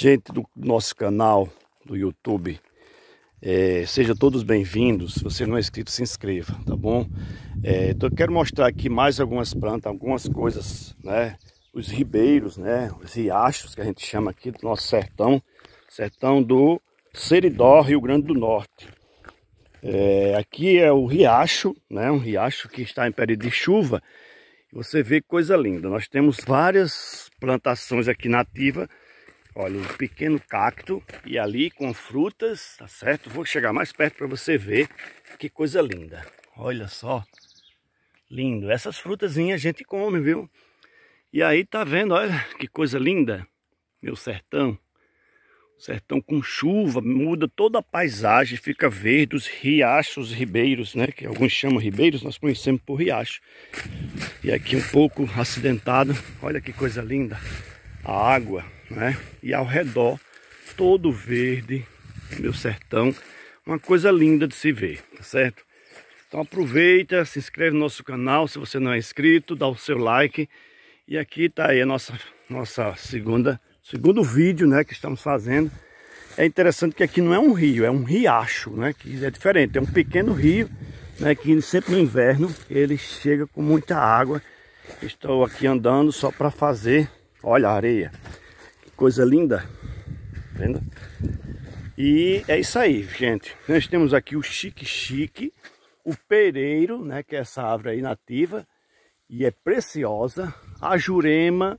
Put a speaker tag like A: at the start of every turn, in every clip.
A: Gente do nosso canal do YouTube, é, sejam todos bem-vindos. Se você não é inscrito, se inscreva, tá bom? É, então eu quero mostrar aqui mais algumas plantas, algumas coisas, né? Os ribeiros, né? Os riachos que a gente chama aqui do nosso sertão, sertão do Seridó, Rio Grande do Norte. É, aqui é o riacho, né? Um riacho que está em período de chuva. Você vê coisa linda. Nós temos várias plantações aqui nativas Olha, um pequeno cacto e ali com frutas, tá certo? Vou chegar mais perto para você ver que coisa linda. Olha só, lindo. Essas frutazinhas a gente come, viu? E aí tá vendo, olha que coisa linda, meu sertão. Sertão com chuva, muda toda a paisagem, fica verde, os riachos, ribeiros, né? Que alguns chamam ribeiros, nós conhecemos por riacho. E aqui um pouco acidentado, olha que coisa linda, a água né? E ao redor, todo verde, meu sertão, uma coisa linda de se ver, tá certo? Então aproveita, se inscreve no nosso canal, se você não é inscrito, dá o seu like. E aqui tá aí a nossa, nossa segunda, segundo vídeo, né, que estamos fazendo. É interessante que aqui não é um rio, é um riacho, né, que é diferente, é um pequeno rio, né, que sempre no inverno ele chega com muita água. Estou aqui andando só para fazer, olha a areia. Coisa linda. Vendo? E é isso aí, gente. Nós temos aqui o chique-chique, o pereiro, né, que é essa árvore aí nativa e é preciosa, a jurema,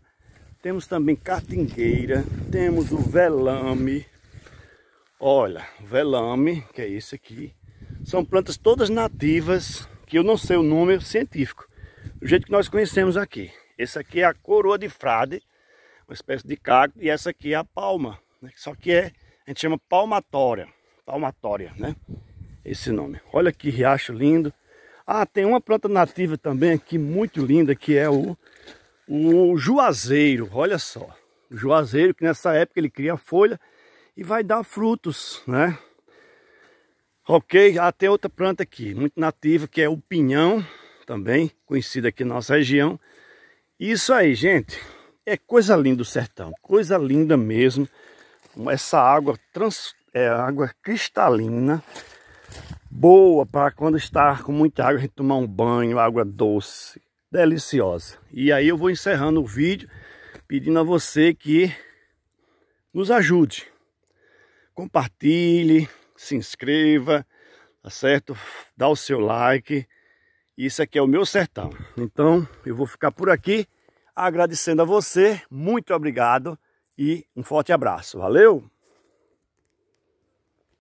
A: temos também catingueira, temos o velame. Olha, velame, que é esse aqui. São plantas todas nativas, que eu não sei o nome é científico, do jeito que nós conhecemos aqui. Esse aqui é a coroa de frade, uma espécie de cacto, e essa aqui é a palma, né? só que é, a gente chama palmatória, palmatória, né? Esse nome. Olha que riacho lindo. Ah, tem uma planta nativa também aqui, muito linda, que é o, o juazeiro, olha só. O juazeiro, que nessa época ele cria folha e vai dar frutos, né? Ok, ah, tem outra planta aqui, muito nativa, que é o pinhão, também conhecido aqui na nossa região. Isso aí, gente. É coisa linda o sertão, coisa linda mesmo. Essa água trans, é, água cristalina, boa para quando está com muita água, a gente tomar um banho, água doce, deliciosa. E aí eu vou encerrando o vídeo, pedindo a você que nos ajude. Compartilhe, se inscreva, tá certo? Dá o seu like. Isso aqui é o meu sertão. Então, eu vou ficar por aqui. Agradecendo a você, muito obrigado e um forte abraço. Valeu!